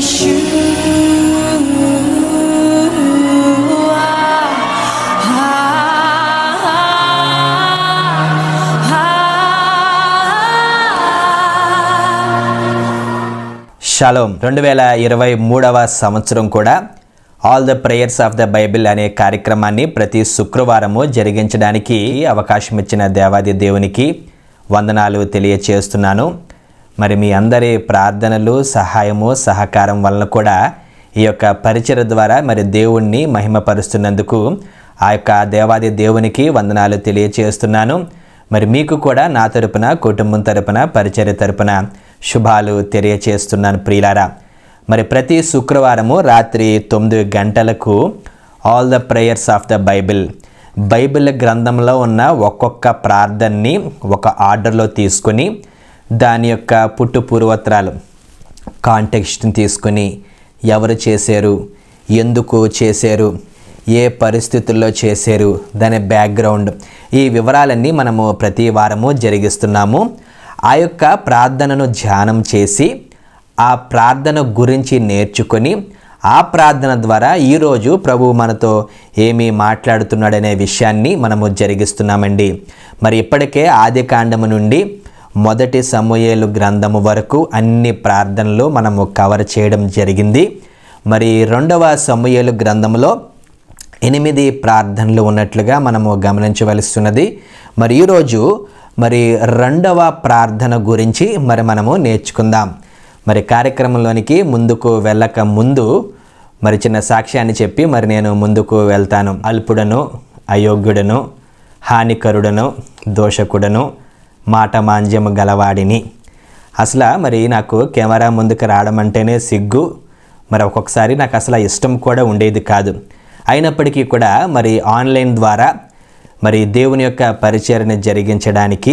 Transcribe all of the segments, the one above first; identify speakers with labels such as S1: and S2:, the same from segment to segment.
S1: shalom రెండు వేల ఇరవై మూడవ సంవత్సరం కూడా all the prayers of the Bible అనే కార్యక్రమాన్ని ప్రతి శుక్రవారము జరిగించడానికి అవకాశం ఇచ్చిన దేవాది దేవునికి వందనాలు తెలియచేస్తున్నాను మరి మీ అందరి ప్రార్థనలు సహాయము సహకారం వలన కూడా ఈ యొక్క పరిచయ ద్వారా మరి దేవుణ్ణి మహిమపరుస్తున్నందుకు ఆ యొక్క దేవాది దేవునికి వందనాలు తెలియచేస్తున్నాను మరి మీకు కూడా నా తరపున కుటుంబం తరపున పరిచర్య తరపున శుభాలు తెలియచేస్తున్నాను ప్రియులారా మరి ప్రతి శుక్రవారము రాత్రి తొమ్మిది గంటలకు all the prayers of the Bible Bible గ్రంథంలో ఉన్న ఒక్కొక్క ప్రార్థనని ఒక ఆర్డర్లో తీసుకొని దాని యొక్క పుట్టు పూర్వత్రాలు కాంటెక్స్ట్ని తీసుకుని ఎవరు చేశారు ఎందుకు చేశారు ఏ పరిస్థితుల్లో చేశారు దాని బ్యాక్గ్రౌండ్ ఈ వివరాలన్నీ మనము ప్రతి వారము జరిగిస్తున్నాము ఆ యొక్క ప్రార్థనను ధ్యానం చేసి ఆ ప్రార్థన గురించి నేర్చుకొని ఆ ప్రార్థన ద్వారా ఈరోజు ప్రభు మనతో ఏమి మాట్లాడుతున్నాడనే విషయాన్ని మనము జరిగిస్తున్నామండి మరి ఇప్పటికే ఆది కాండము నుండి మొదటి సమూహలు గ్రంథము వరకు అన్ని ప్రార్థనలు మనము కవర్ చేయడం జరిగింది మరి రెండవ సమూహలు గ్రంథంలో ఎనిమిది ప్రార్థనలు ఉన్నట్లుగా మనము ఉన్నది మరి ఈరోజు మరి రెండవ ప్రార్థన గురించి మరి మనము నేర్చుకుందాం మరి కార్యక్రమంలోనికి ముందుకు వెళ్ళక ముందు మరి చిన్న సాక్ష్యాన్ని చెప్పి మరి నేను ముందుకు వెళ్తాను అల్పుడను అయోగ్యుడను హానికరుడను దోషకుడను మాట మాంజ్యం గలవాడిని అసలు మరి నాకు కెమెరా ముందుకు రావడం అంటేనే సిగ్గు మరి ఒక్కొక్కసారి నాకు అసలు ఇష్టం కూడా ఉండేది కాదు అయినప్పటికీ కూడా మరి ఆన్లైన్ ద్వారా మరి దేవుని యొక్క పరిచయని జరిగించడానికి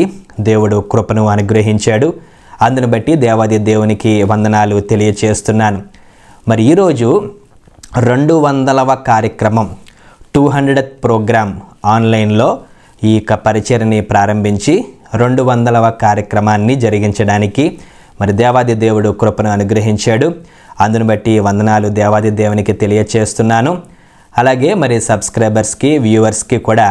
S1: దేవుడు కృపను అనుగ్రహించాడు అందును బట్టి దేవాది దేవునికి వందనాలు తెలియచేస్తున్నాను మరి ఈరోజు రెండు వందలవ కార్యక్రమం టూ హండ్రెడ్ ప్రోగ్రామ్ ఆన్లైన్లో ఈ యొక్క పరిచయని ప్రారంభించి రెండు వందలవ కార్యక్రమాన్ని జరిగించడానికి మరి దేవాది దేవుడు కృపను అనుగ్రహించాడు అందును బట్టి వందనాలు దేవాది దేవునికి తెలియచేస్తున్నాను అలాగే మరి సబ్స్క్రైబర్స్కి వ్యూవర్స్కి కూడా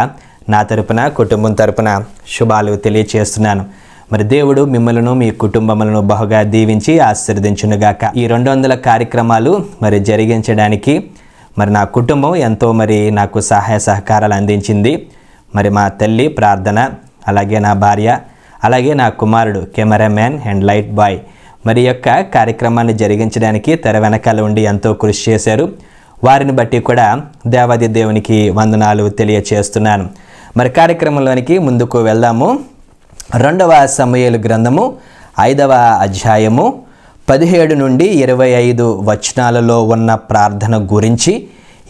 S1: నా తరపున కుటుంబం తరపున శుభాలు తెలియచేస్తున్నాను మరి దేవుడు మిమ్మలను మీ కుటుంబములను బహుగా దీవించి ఆశీర్దించునుగాక ఈ రెండు వందల కార్యక్రమాలు మరి జరిగించడానికి మరి నా కుటుంబం ఎంతో మరి నాకు సహాయ సహకారాలు అందించింది మరి మా తల్లి ప్రార్థన అలాగే నా భార్య అలాగే నా కుమారుడు కెమెరామ్యాన్ అండ్ లైట్ బాయ్ మరి యొక్క కార్యక్రమాన్ని జరిగించడానికి తెర వెనకాల ఉండి ఎంతో కృషి చేశారు వారిని బట్టి కూడా దేవాది దేవునికి వందనాలు తెలియచేస్తున్నాను మరి కార్యక్రమంలోనికి ముందుకు వెళ్దాము రెండవ సమయలు గ్రంథము ఐదవ అధ్యాయము పదిహేడు నుండి ఇరవై ఐదు వచనాలలో ఉన్న ప్రార్థన గురించి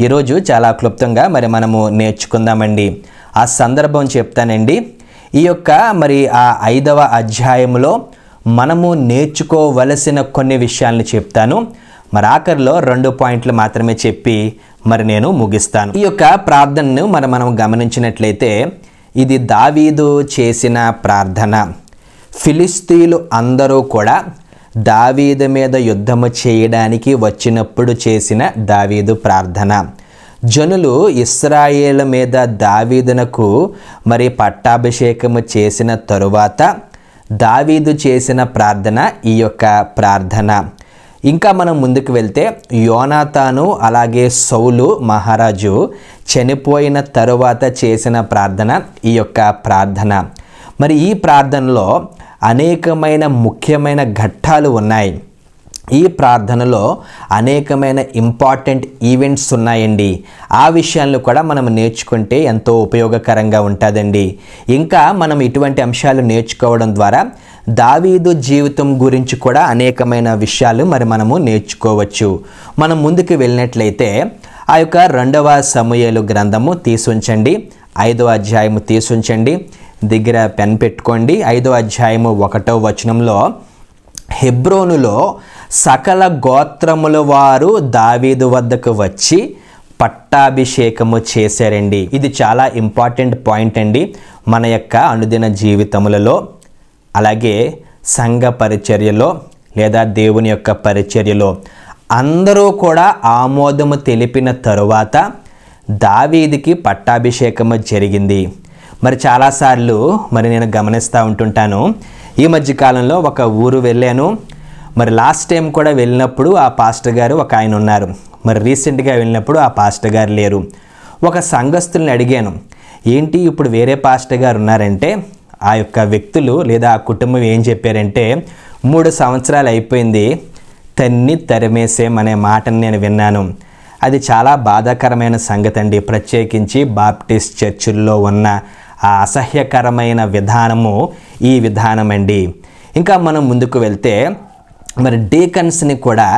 S1: ఈరోజు చాలా క్లుప్తంగా మరి మనము నేర్చుకుందామండి ఆ సందర్భం చెప్తానండి ఈ యొక్క మరి ఆ ఐదవ అధ్యాయంలో మనము నేర్చుకోవలసిన కొన్ని విషయాలను చెప్తాను మరి ఆఖరిలో రెండు పాయింట్లు మాత్రమే చెప్పి మరి నేను ముగిస్తాను ఈ యొక్క ప్రార్థనను మనం మనం గమనించినట్లయితే ఇది దావీదు చేసిన ప్రార్థన ఫిలిస్తీన్లు అందరూ కూడా దావీదు మీద యుద్ధము చేయడానికి వచ్చినప్పుడు చేసిన దావీదు ప్రార్థన జనులు ఇస్రాయేల్ మీద దావీదునకు మరి పట్టాభిషేకము చేసిన తరువాత దావీదు చేసిన ప్రార్థన ఈ యొక్క ప్రార్థన ఇంకా మనం ముందుకు వెళ్తే యోనాతాను అలాగే సౌలు మహారాజు చనిపోయిన తరువాత చేసిన ప్రార్థన ఈ యొక్క ప్రార్థన మరి ఈ ప్రార్థనలో అనేకమైన ముఖ్యమైన ఘట్టాలు ఉన్నాయి ఈ ప్రార్థనలో అనేకమైన ఇంపార్టెంట్ ఈవెంట్స్ ఉన్నాయండి ఆ విషయాలను కూడా మనం నేర్చుకుంటే ఎంతో ఉపయోగకరంగా ఉంటుందండి ఇంకా మనం ఇటువంటి అంశాలు నేర్చుకోవడం ద్వారా దావీదు జీవితం గురించి కూడా అనేకమైన విషయాలు మరి మనము నేర్చుకోవచ్చు మనం ముందుకు వెళ్ళినట్లయితే ఆ యొక్క రెండవ సమయలు గ్రంథము తీసుంచండి ఐదవ అధ్యాయము తీసుంచండి దగ్గర పెన్ పెట్టుకోండి ఐదవ అధ్యాయము ఒకటో వచనంలో హెబ్రోనులో సకల గోత్రముల వారు దావీదు వద్దకు వచ్చి పట్టాభిషేకము చేశారండి ఇది చాలా ఇంపార్టెంట్ పాయింట్ అండి మన యొక్క అనుదిన జీవితములలో అలాగే సంఘ పరిచర్యలో లేదా దేవుని యొక్క పరిచర్యలో అందరూ కూడా ఆమోదము తెలిపిన తరువాత దావీదికి పట్టాభిషేకము జరిగింది మరి చాలాసార్లు మరి నేను గమనిస్తూ ఉంటుంటాను ఈ మధ్యకాలంలో ఒక ఊరు వెళ్ళాను మరి లాస్ట్ టైం కూడా వెళ్ళినప్పుడు ఆ పాస్టర్ గారు ఒక ఆయన ఉన్నారు మరి రీసెంట్గా వెళ్ళినప్పుడు ఆ పాస్టర్ గారు లేరు ఒక సంఘస్థుల్ని అడిగాను ఏంటి ఇప్పుడు వేరే పాస్టర్ గారు ఉన్నారంటే ఆ యొక్క వ్యక్తులు లేదా ఆ కుటుంబం ఏం చెప్పారంటే మూడు సంవత్సరాలు అయిపోయింది తన్ని తరిమేసేం అనే మాటను నేను విన్నాను అది చాలా బాధాకరమైన సంగతి అండి ప్రత్యేకించి బాప్టిస్ట్ చర్చిల్లో ఉన్న ఆ అసహ్యకరమైన విధానము ఈ విధానమండి ఇంకా మనం ముందుకు వెళ్తే మరి డీకన్స్ని కూడా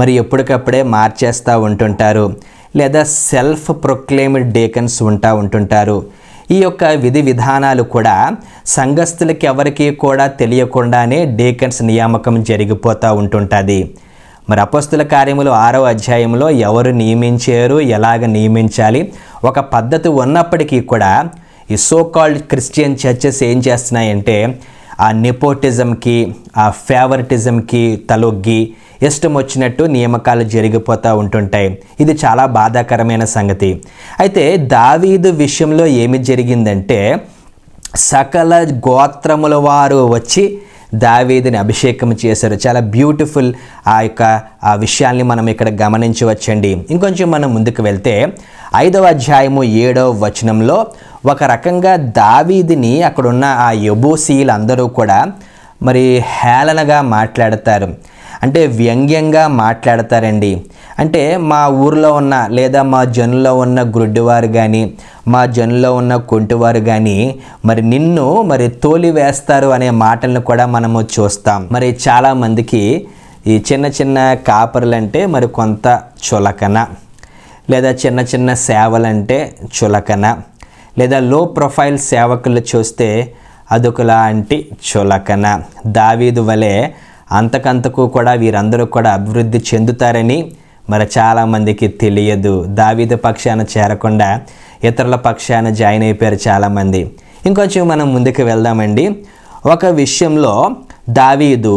S1: మరి ఎప్పటికప్పుడే మార్చేస్తూ ఉంటుంటారు లేదా సెల్ఫ్ ప్రొక్లెయిమ్డ్ డేకన్స్ ఉంటా ఉంటుంటారు ఈ యొక్క విధి విధానాలు కూడా సంఘస్థులకి ఎవరికీ కూడా తెలియకుండానే డేకన్స్ నియామకం జరిగిపోతూ ఉంటుంటుంది మరి అపస్తుల కార్యములు ఆరో అధ్యాయంలో ఎవరు నియమించారు ఎలాగ నియమించాలి ఒక పద్ధతి ఉన్నప్పటికీ కూడా ఈ సో కాల్డ్ క్రిస్టియన్ చర్చెస్ ఏం చేస్తున్నాయంటే ఆ నెపోటిజంకి ఆ ఫేవరెటిజంకి తలొగ్గి ఇష్టం వచ్చినట్టు నియామకాలు జరిగిపోతూ ఉంటుంటాయి ఇది చాలా బాధాకరమైన సంగతి అయితే దావీదు విషయంలో ఏమి జరిగిందంటే సకల గోత్రముల వారు వచ్చి దావీదిని అభిషేకం చేశారు చాలా బ్యూటిఫుల్ ఆ యొక్క ఆ విషయాల్ని మనం ఇక్కడ గమనించవచ్చండి ఇంకొంచెం మనం ముందుకు వెళ్తే ఐదవ అధ్యాయము ఏడవ వచనంలో ఒక రకంగా దావీదిని అక్కడున్న ఆ అందరూ కూడా మరి హేళనగా మాట్లాడతారు అంటే వ్యంగ్యంగా మాట్లాడతారండి అంటే మా ఊర్లో ఉన్న లేదా మా జనుల్లో ఉన్న గ్రుడ్డివారు కానీ మా జనుల్లో ఉన్న కొంటివారు కానీ మరి నిన్ను మరి తోలి వేస్తారు అనే మాటలను కూడా మనము చూస్తాం మరి చాలామందికి ఈ చిన్న చిన్న అంటే మరి కొంత చులకన లేదా చిన్న చిన్న సేవలంటే చులకన లేదా లో ప్రొఫైల్ సేవకులు చూస్తే అదొకలాంటి చులకన దావీదు వలె అంతకంతకు కూడా వీరందరూ కూడా అభివృద్ధి చెందుతారని మరి చాలామందికి తెలియదు దావీదు పక్షాన చేరకుండా ఇతరుల పక్షాన జాయిన్ అయిపోయారు చాలామంది ఇంకొంచెం మనం ముందుకు వెళ్దామండి ఒక విషయంలో దావీదు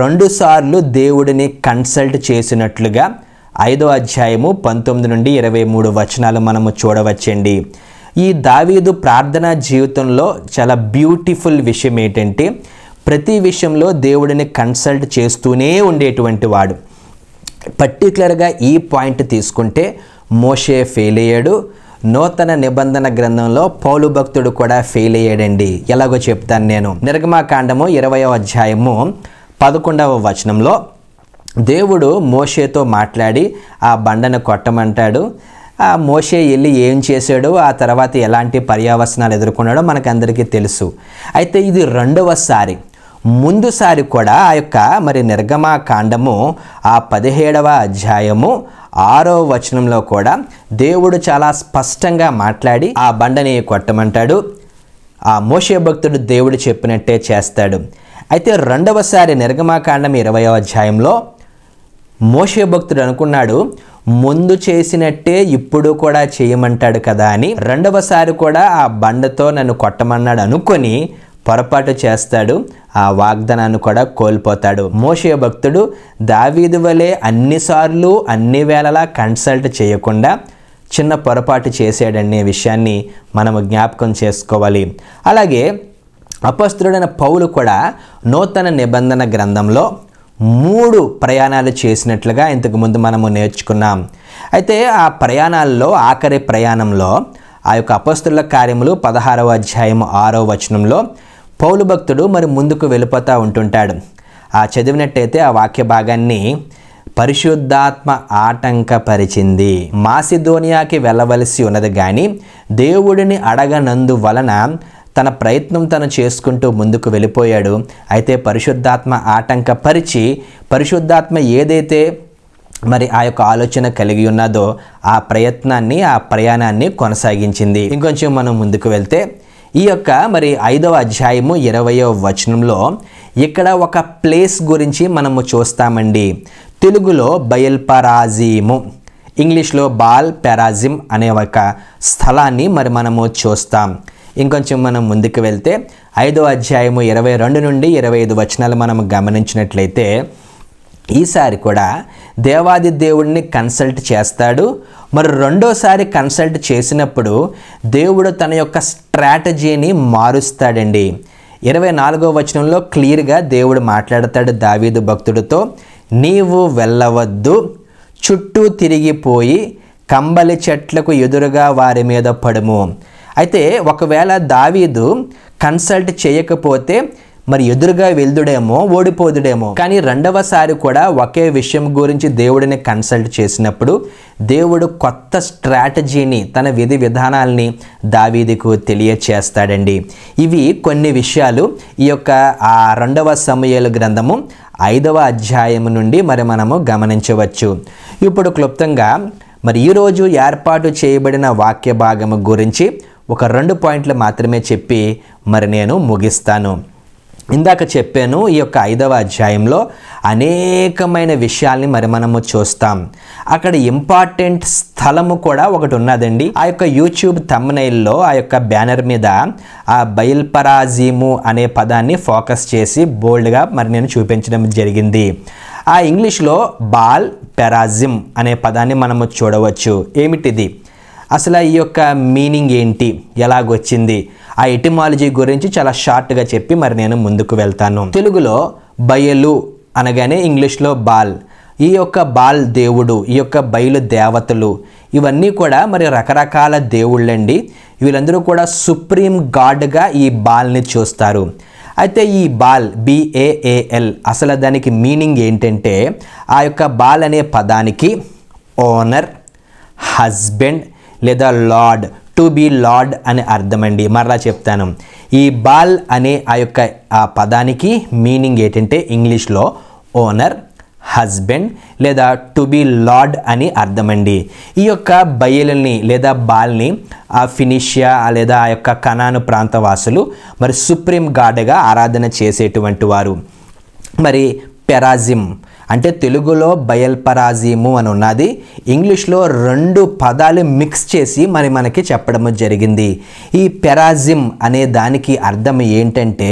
S1: రెండుసార్లు దేవుడిని కన్సల్ట్ చేసినట్లుగా ఐదో అధ్యాయము పంతొమ్మిది నుండి ఇరవై మూడు వచనాలు మనము చూడవచ్చండి ఈ దావీదు ప్రార్థనా జీవితంలో చాలా బ్యూటిఫుల్ విషయం ఏంటంటే ప్రతి విషయంలో దేవుడిని కన్సల్ట్ చేస్తూనే ఉండేటువంటి వాడు పర్టికులర్గా ఈ పాయింట్ తీసుకుంటే మోషే ఫెయిల్ అయ్యాడు నూతన నిబంధన గ్రంథంలో పౌలు భక్తుడు కూడా ఫెయిల్ అయ్యాడండి ఎలాగో చెప్తాను నేను నిర్గమాకాండము ఇరవయో అధ్యాయము పదకొండవ వచనంలో దేవుడు మోషేతో మాట్లాడి ఆ బండను కొట్టమంటాడు ఆ మోషే వెళ్ళి ఏం చేశాడో ఆ తర్వాత ఎలాంటి పర్యావసనాలు ఎదుర్కొన్నాడో మనకందరికీ తెలుసు అయితే ఇది రెండవసారి ముందుసారి కూడా ఆ యొక్క మరి నిర్గమా కాండము ఆ పదిహేడవ అధ్యాయము ఆరో వచనంలో కూడా దేవుడు చాలా స్పష్టంగా మాట్లాడి ఆ బండని కొట్టమంటాడు ఆ మోషే భక్తుడు దేవుడు చెప్పినట్టే చేస్తాడు అయితే రెండవసారి నిర్గమాకాండం ఇరవయో అధ్యాయంలో మోషే భక్తుడు అనుకున్నాడు ముందు చేసినట్టే ఇప్పుడు కూడా చేయమంటాడు కదా అని రెండవసారి కూడా ఆ బండతో నన్ను కొట్టమన్నాడు అనుకొని పొరపాటు చేస్తాడు ఆ వాగ్దానాన్ని కూడా కోల్పోతాడు మోషయ భక్తుడు దావీదు వలె అన్నిసార్లు అన్ని వేళలా కన్సల్ట్ చేయకుండా చిన్న పొరపాటు చేసాడనే విషయాన్ని మనము జ్ఞాపకం చేసుకోవాలి అలాగే అపస్తుడైన పౌలు కూడా నూతన నిబంధన గ్రంథంలో మూడు ప్రయాణాలు చేసినట్లుగా ఇంతకుముందు మనము నేర్చుకున్నాం అయితే ఆ ప్రయాణాల్లో ఆఖరి ప్రయాణంలో ఆ యొక్క అపస్తుల కార్యములు పదహారవ అధ్యాయం ఆరో వచనంలో పౌలు భక్తుడు మరి ముందుకు వెళ్ళిపోతూ ఉంటుంటాడు ఆ చదివినట్టయితే ఆ వాక్య భాగాన్ని పరిశుద్ధాత్మ ఆటంకపరిచింది మాసిధోనియాకి వెళ్ళవలసి ఉన్నది కానీ దేవుడిని అడగనందు వలన తన ప్రయత్నం తను చేసుకుంటూ ముందుకు వెళ్ళిపోయాడు అయితే పరిశుద్ధాత్మ ఆటంకపరిచి పరిశుద్ధాత్మ ఏదైతే మరి ఆ యొక్క ఆలోచన కలిగి ఉన్నదో ఆ ప్రయత్నాన్ని ఆ ప్రయాణాన్ని కొనసాగించింది ఇంకొంచెం మనం ముందుకు వెళ్తే ఈ యొక్క మరి ఐదవ అధ్యాయము ఇరవయో వచనంలో ఇక్కడ ఒక ప్లేస్ గురించి మనము చూస్తామండి తెలుగులో బయల్పరాజీము ఇంగ్లీష్లో బాల్ పెరాజిమ్ అనే ఒక స్థలాన్ని మరి మనము చూస్తాం ఇంకొంచెం మనం ముందుకు వెళ్తే ఐదో అధ్యాయము ఇరవై రెండు నుండి ఇరవై ఐదు వచనాలు మనం గమనించినట్లయితే ఈసారి కూడా దేవాది దేవుడిని కన్సల్ట్ చేస్తాడు మరి రెండోసారి కన్సల్ట్ చేసినప్పుడు దేవుడు తన యొక్క స్ట్రాటజీని మారుస్తాడండి ఇరవై నాలుగో వచనంలో క్లియర్గా దేవుడు మాట్లాడతాడు దావీదు భక్తుడితో నీవు వెళ్ళవద్దు చుట్టూ తిరిగిపోయి కంబలి చెట్లకు ఎదురుగా వారి మీద పడుము అయితే ఒకవేళ దావీదు కన్సల్ట్ చేయకపోతే మరి ఎదురుగా వెళ్దుడేమో ఓడిపోదుడేమో కానీ రెండవసారి కూడా ఒకే విషయం గురించి దేవుడిని కన్సల్ట్ చేసినప్పుడు దేవుడు కొత్త స్ట్రాటజీని తన విధి విధానాల్ని దావీదికు తెలియచేస్తాడండి ఇవి కొన్ని విషయాలు ఈ యొక్క ఆ రెండవ సమయాల గ్రంథము ఐదవ అధ్యాయం నుండి మరి మనము గమనించవచ్చు ఇప్పుడు క్లుప్తంగా మరి ఈరోజు ఏర్పాటు చేయబడిన వాక్య భాగము గురించి ఒక రెండు పాయింట్లు మాత్రమే చెప్పి మరి నేను ముగిస్తాను ఇందాక చెప్పాను ఈ యొక్క ఐదవ అధ్యాయంలో అనేకమైన విషయాల్ని మరి మనము చూస్తాం అక్కడ ఇంపార్టెంట్ స్థలము కూడా ఒకటి ఉన్నదండి ఆ యొక్క యూట్యూబ్ తమ్నైల్లో ఆ యొక్క బ్యానర్ మీద ఆ బయల్పరాజీము అనే పదాన్ని ఫోకస్ చేసి బోల్డ్గా మరి నేను చూపించడం జరిగింది ఆ ఇంగ్లీష్లో బాల్ పెరాజిమ్ అనే పదాన్ని మనము చూడవచ్చు ఏమిటిది అసలు ఈ యొక్క మీనింగ్ ఏంటి ఎలాగొచ్చింది ఆ ఎటిమాలజీ గురించి చాలా షార్ట్గా చెప్పి మరి నేను ముందుకు వెళ్తాను తెలుగులో బయలు అనగానే ఇంగ్లీష్లో బాల్ ఈ యొక్క బాల్ దేవుడు ఈ యొక్క బయలు దేవతలు ఇవన్నీ కూడా మరి రకరకాల దేవుళ్ళండి వీళ్ళందరూ కూడా సుప్రీం గాడ్గా ఈ బాల్ని చూస్తారు అయితే ఈ బాల్ బిఏఏఎల్ అసలు దానికి మీనింగ్ ఏంటంటే ఆ యొక్క బాల్ అనే పదానికి ఓనర్ హస్బెండ్ లేదా లార్డ్ టు బీ లార్డ్ అని అర్థమండి మరలా చెప్తాను ఈ బాల్ అనే ఆ యొక్క ఆ పదానికి మీనింగ్ ఏంటంటే ఇంగ్లీష్లో ఓనర్ హస్బెండ్ లేదా టు బీ లార్డ్ అని అర్థమండి ఈ యొక్క బయలుని లేదా బాల్ని ఆ ఫినిషియా లేదా ఆ యొక్క కనాను వాసులు మరి సుప్రీం గాడ్గా ఆరాధన చేసేటువంటి వారు మరి పెరాజిమ్ అంటే తెలుగులో బయల్పరాజీము అని ఉన్నది ఇంగ్లీష్లో రెండు పదాలు మిక్స్ చేసి మరి మనకి చెప్పడం జరిగింది ఈ పెరాజిమ్ అనే దానికి అర్థం ఏంటంటే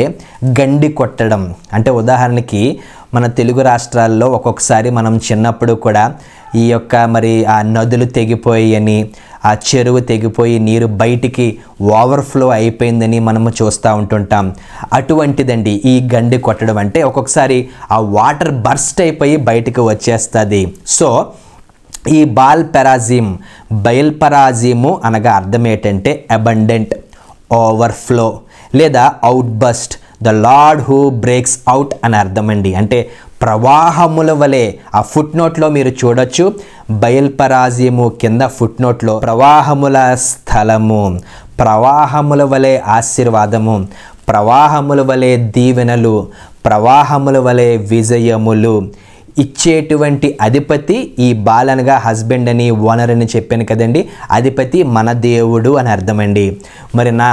S1: గండి కొట్టడం అంటే ఉదాహరణకి మన తెలుగు రాష్ట్రాల్లో ఒక్కొక్కసారి మనం చిన్నప్పుడు కూడా ఈ యొక్క మరి ఆ నదులు తెగిపోయాయని ఆ చెరువు తెగిపోయి నీరు బయటికి ఓవర్ఫ్లో అయిపోయిందని మనము చూస్తూ ఉంటుంటాం అటువంటిదండి ఈ గండి కొట్టడం అంటే ఒక్కొక్కసారి ఆ వాటర్ బర్స్ట్ అయిపోయి బయటకు వచ్చేస్తుంది సో ఈ బాల్ పెరాజిమ్ బయల్ పరాజిము అనగా అర్థం ఏంటంటే అబండెంట్ ఓవర్ఫ్లో లేదా outburst the lord who breaks out అని అర్థమండి అంటే ప్రవాహముల వలె ఆ ఫుట్ నోట్లో మీరు చూడొచ్చు బయల్పరాజ్యము కింద ఫుట్ నోట్లో ప్రవాహముల స్థలము ప్రవాహముల వలె ఆశీర్వాదము ప్రవాహముల వలె దీవెనలు ప్రవాహముల వలె విజయములు ఇచ్చేటువంటి అధిపతి ఈ బాలనగా హస్బెండ్ అని ఓనర్ అని చెప్పాను కదండి అధిపతి మన దేవుడు అని అర్థమండి మరి నా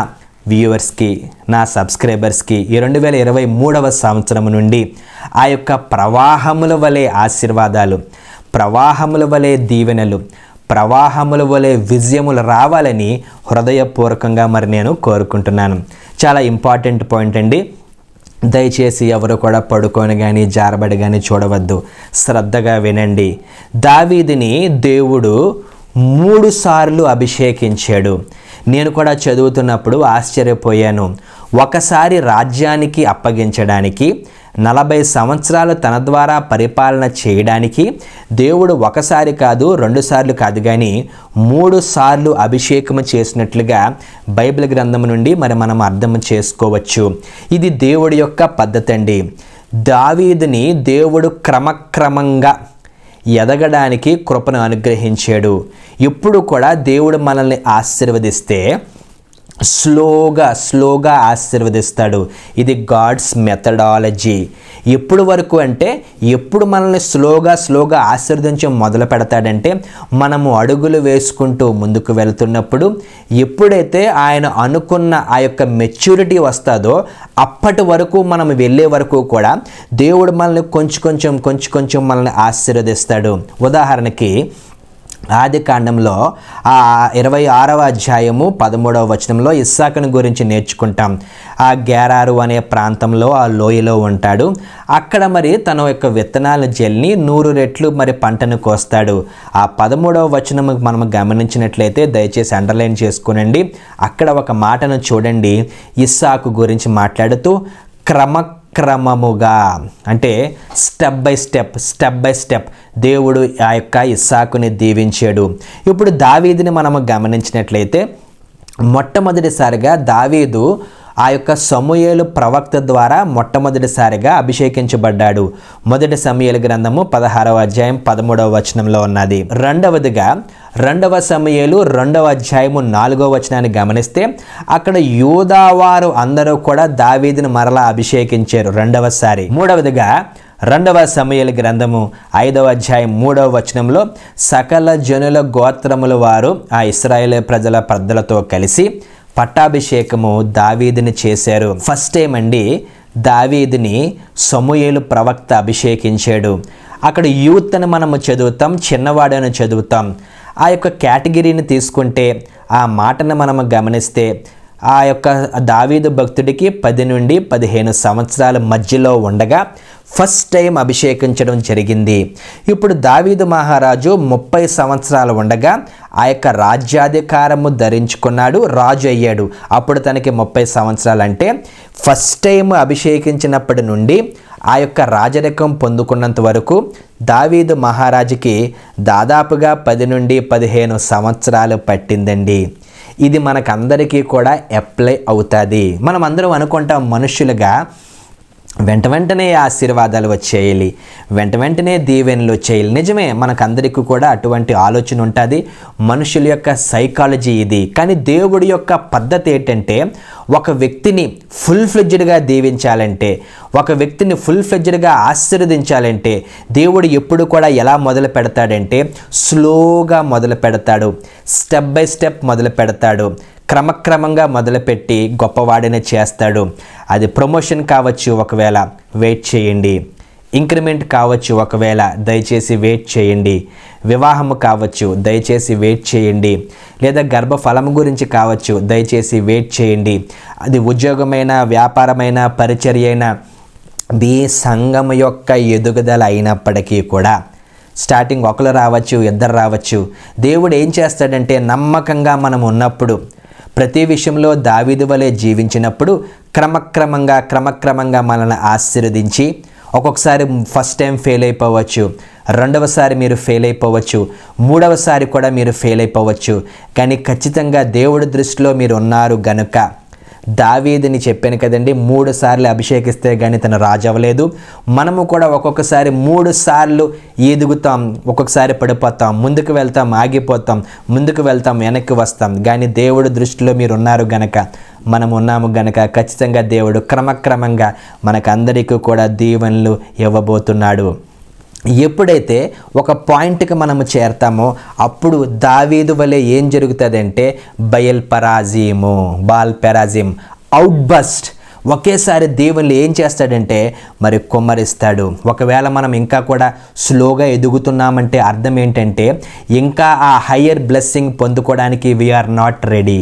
S1: వ్యూవర్స్కి నా సబ్స్క్రైబర్స్కి ఈ రెండు వేల ఇరవై మూడవ సంవత్సరం నుండి ఆ యొక్క ప్రవాహముల వలె ఆశీర్వాదాలు ప్రవాహముల వలె దీవెనలు ప్రవాహముల వలె విజయములు రావాలని హృదయపూర్వకంగా మరి నేను కోరుకుంటున్నాను చాలా ఇంపార్టెంట్ పాయింట్ అండి దయచేసి ఎవరు కూడా పడుకొని కానీ జారబడి కానీ చూడవద్దు శ్రద్ధగా వినండి దావీదిని దేవుడు మూడు సార్లు అభిషేకించాడు నేను కూడా చదువుతున్నప్పుడు ఆశ్చర్యపోయాను ఒకసారి రాజ్యానికి అప్పగించడానికి నలభై సంవత్సరాలు తన ద్వారా పరిపాలన చేయడానికి దేవుడు ఒకసారి కాదు రెండుసార్లు కాదు కానీ మూడు సార్లు అభిషేకం చేసినట్లుగా బైబిల్ గ్రంథం నుండి మరి మనం అర్థం చేసుకోవచ్చు ఇది దేవుడి యొక్క పద్ధతి అండి దావీదిని దేవుడు క్రమక్రమంగా ఎదగడానికి కృపను అనుగ్రహించాడు ఇప్పుడు కూడా దేవుడు మనల్ని ఆశీర్వదిస్తే స్లోగా స్లోగా ఆశీర్వదిస్తాడు ఇది గాడ్స్ మెథడాలజీ ఎప్పుడు వరకు అంటే ఎప్పుడు మనల్ని స్లోగా స్లోగా ఆశీర్వదించడం మొదలు పెడతాడంటే మనము అడుగులు వేసుకుంటూ ముందుకు వెళ్తున్నప్పుడు ఎప్పుడైతే ఆయన అనుకున్న ఆ యొక్క మెచ్యూరిటీ వస్తుందో అప్పటి వరకు మనం వెళ్ళే వరకు కూడా దేవుడు మనల్ని కొంచెం కొంచెం కొంచెం కొంచెం మనల్ని ఆశీర్వదిస్తాడు ఉదాహరణకి ఆది కాండంలో ఆ ఇరవై ఆరవ అధ్యాయము పదమూడవ వచనంలో ఇస్సాకును గురించి నేర్చుకుంటాం ఆ గ్యారారు అనే ప్రాంతంలో ఆ లోయలో ఉంటాడు అక్కడ మరి తన యొక్క విత్తనాలు జల్లి నూరు రెట్లు మరి పంటను కోస్తాడు ఆ పదమూడవ వచనము మనం గమనించినట్లయితే దయచేసి అండర్లైన్ చేసుకునండి అక్కడ ఒక మాటను చూడండి ఇస్సాకు గురించి మాట్లాడుతూ క్రమ క్రమముగా అంటే step by step step by step దేవుడు ఆ యొక్క ఇస్సాకుని దీవించాడు ఇప్పుడు దావీదిని మనము గమనించినట్లయితే మొట్టమొదటిసారిగా దావీదు ఆ యొక్క సమూయలు ప్రవక్త ద్వారా మొట్టమొదటిసారిగా అభిషేకించబడ్డాడు మొదటి సమూయలు గ్రంథము పదహారవ అధ్యాయం పదమూడవ వచనంలో ఉన్నది రెండవదిగా రెండవ సమయలు రెండవ అధ్యాయము నాలుగవ వచనాన్ని గమనిస్తే అక్కడ యూదావారు అందరూ కూడా దావీదిని మరలా అభిషేకించారు రెండవసారి మూడవదిగా రెండవ సమయల గ్రంథము ఐదవ అధ్యాయం మూడవ వచనంలో సకల జనుల గోత్రముల వారు ఆ ఇస్రాయేల్ ప్రజల పెద్దలతో కలిసి పట్టాభిషేకము దావీదిని చేశారు ఫస్ట్ టైం అండి దావీదిని సమూయేలు ప్రవక్త అభిషేకించాడు అక్కడ యూత్ అని మనము చదువుతాం చిన్నవాడని చదువుతాం ఆ యొక్క కేటగిరీని తీసుకుంటే ఆ మాటను మనము గమనిస్తే ఆ యొక్క దావీదు భక్తుడికి పది నుండి పదిహేను సంవత్సరాల మధ్యలో ఉండగా ఫస్ట్ టైం అభిషేకించడం జరిగింది ఇప్పుడు దావీదు మహారాజు ముప్పై సంవత్సరాలు ఉండగా ఆ యొక్క రాజ్యాధికారము ధరించుకున్నాడు రాజు అయ్యాడు అప్పుడు తనకి ముప్పై సంవత్సరాలు అంటే ఫస్ట్ టైం అభిషేకించినప్పటి నుండి ఆ యొక్క రాజరికం పొందుకున్నంత వరకు దావీదు మహారాజుకి దాదాపుగా పది నుండి పదిహేను సంవత్సరాలు పట్టిందండి ఇది మనకందరికీ కూడా అప్లై అవుతుంది మనం అందరం అనుకుంటాం మనుషులుగా వెంట వెంటనే ఆశీర్వాదాలు వచ్చేయాలి వెంట వెంటనే దీవెనలు వచ్చేయాలి నిజమే మనకందరికీ కూడా అటువంటి ఆలోచన ఉంటుంది మనుషుల యొక్క సైకాలజీ ఇది కానీ దేవుడి యొక్క పద్ధతి ఏంటంటే ఒక వ్యక్తిని ఫుల్ ఫ్లెడ్జ్డ్గా దీవించాలంటే ఒక వ్యక్తిని ఫుల్ ఫ్లెడ్జ్డ్గా ఆశీర్వదించాలంటే దేవుడు ఎప్పుడు కూడా ఎలా మొదలు పెడతాడంటే స్లోగా మొదలు పెడతాడు స్టెప్ బై స్టెప్ మొదలు పెడతాడు క్రమక్రమంగా మొదలుపెట్టి గొప్పవాడిని చేస్తాడు అది ప్రమోషన్ కావచ్చు ఒకవేళ వెయిట్ చేయండి ఇంక్రిమెంట్ కావచ్చు ఒకవేళ దయచేసి వెయిట్ చేయండి వివాహము కావచ్చు దయచేసి వెయిట్ చేయండి లేదా గర్భఫలం గురించి కావచ్చు దయచేసి వెయిట్ చేయండి అది ఉద్యోగమైన వ్యాపారమైన పరిచర్య అయిన దీ సంఘం యొక్క ఎదుగుదల అయినప్పటికీ కూడా స్టార్టింగ్ ఒకరు రావచ్చు ఇద్దరు రావచ్చు దేవుడు ఏం చేస్తాడంటే నమ్మకంగా మనం ఉన్నప్పుడు ప్రతి విషయంలో దావీదు వలె జీవించినప్పుడు క్రమక్రమంగా క్రమక్రమంగా మనల్ని ఆశీర్వదించి ఒక్కొక్కసారి ఫస్ట్ టైం ఫెయిల్ అయిపోవచ్చు రెండవసారి మీరు ఫెయిల్ అయిపోవచ్చు మూడవసారి కూడా మీరు ఫెయిల్ అయిపోవచ్చు కానీ ఖచ్చితంగా దేవుడి దృష్టిలో మీరు ఉన్నారు గనుక దావీదిని చెప్పాను కదండి మూడు సార్లు అభిషేకిస్తే కానీ తను రాజవ్వలేదు మనము కూడా ఒక్కొక్కసారి మూడు సార్లు ఎదుగుతాం ఒక్కొక్కసారి పడిపోతాం ముందుకు వెళ్తాం ఆగిపోతాం ముందుకు వెళ్తాం వెనక్కి వస్తాం కానీ దేవుడు దృష్టిలో మీరు ఉన్నారు గనక మనం ఉన్నాము గనక ఖచ్చితంగా దేవుడు క్రమక్రమంగా మనకందరికీ కూడా దీవెనలు ఇవ్వబోతున్నాడు ఎప్పుడైతే ఒక పాయింట్కి మనము చేరతామో అప్పుడు దావీదు వలె ఏం జరుగుతుందంటే బయల్ పరాజీము బాల్ పెరాజీమ్ అవుట్బస్ట్ ఒకేసారి దేవుళ్ళు ఏం చేస్తాడంటే మరి కుమ్మరిస్తాడు ఒకవేళ మనం ఇంకా కూడా స్లోగా ఎదుగుతున్నామంటే అర్థం ఏంటంటే ఇంకా ఆ హయ్యర్ బ్లెస్సింగ్ పొందుకోవడానికి we are not ready